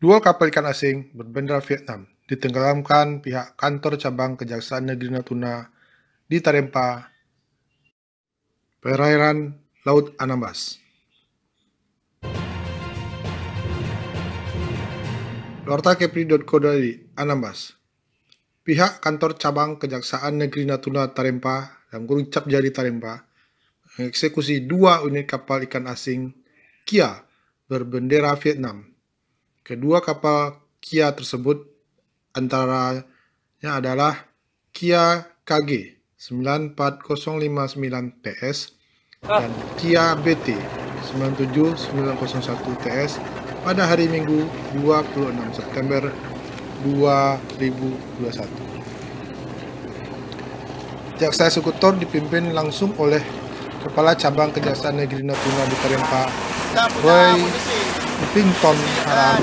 Dua kapal ikan asing berbendera Vietnam ditenggelamkan pihak kantor cabang Kejaksaan Negeri Natuna di Tarempa, perairan Laut Anambas. Lortakepri.co.id Anambas Pihak kantor cabang Kejaksaan Negeri Natuna Tarempa dan Gurung cap jari Tarempa mengeksekusi dua unit kapal ikan asing Kia berbendera Vietnam Kedua kapal Kia tersebut antaranya adalah Kia KG 94059 PS dan Kia BT 97901 TS pada hari Minggu 26 September 2021. Jaksa eksekutor dipimpin langsung oleh Kepala Cabang Kejaksaan Negeri Natuna di Boy Huffington Haram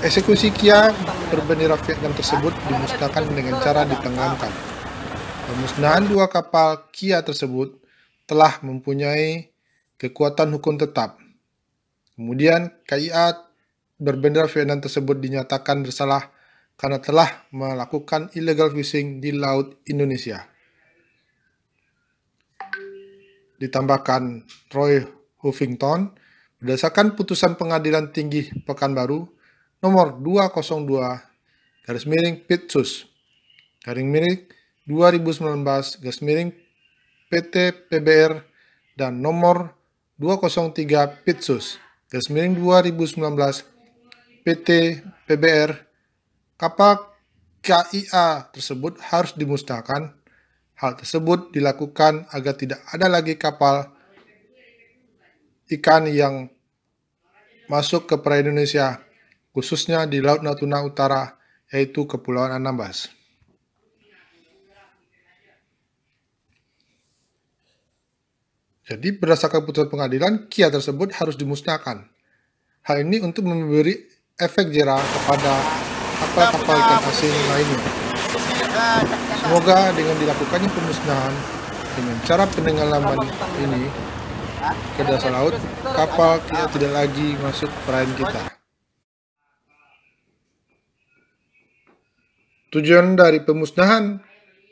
Eksekusi Kia berbendera Vietnam tersebut dimusnahkan dengan cara ditenggelamkan. Pemusnahan dua kapal Kia tersebut telah mempunyai kekuatan hukum tetap. Kemudian KIA berbendera Vietnam tersebut dinyatakan bersalah karena telah melakukan illegal fishing di Laut Indonesia ditambahkan Roy Huffington, berdasarkan putusan Pengadilan Tinggi Pekanbaru nomor 202 garis miring Pitsus garis miring 2019 garis miring PT PBR dan nomor 203 Pitsus garis miring 2019 PT PBR kapal KIA tersebut harus dimusnahkan Hal tersebut dilakukan agar tidak ada lagi kapal ikan yang masuk ke perairan Indonesia, khususnya di Laut Natuna Utara, yaitu Kepulauan Anambas. Jadi berdasarkan putusan pengadilan, Kia tersebut harus dimusnahkan. Hal ini untuk memberi efek jerah kepada kapal-kapal ikan asing lainnya. Semoga dengan dilakukannya pemusnahan dengan cara penenggelaman ini ke dasar laut, kapal kita tidak lagi masuk perairan kita. Tujuan dari pemusnahan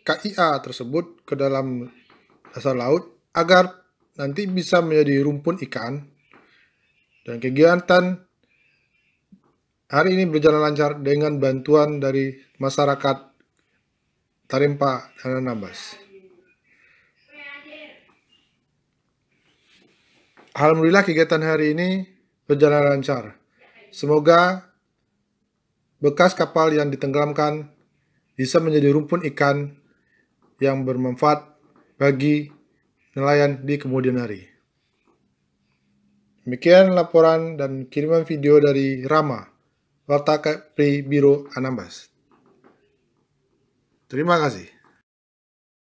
KIA tersebut ke dalam dasar laut agar nanti bisa menjadi rumpun ikan dan kegiatan hari ini berjalan lancar dengan bantuan dari masyarakat Tarim Tarimpa Ananabas. Alhamdulillah kegiatan hari ini berjalan lancar. Semoga bekas kapal yang ditenggelamkan bisa menjadi rumpun ikan yang bermanfaat bagi nelayan di kemudian hari. Demikian laporan dan kiriman video dari Rama, Warta Pri Biro Anambas. Terima kasih.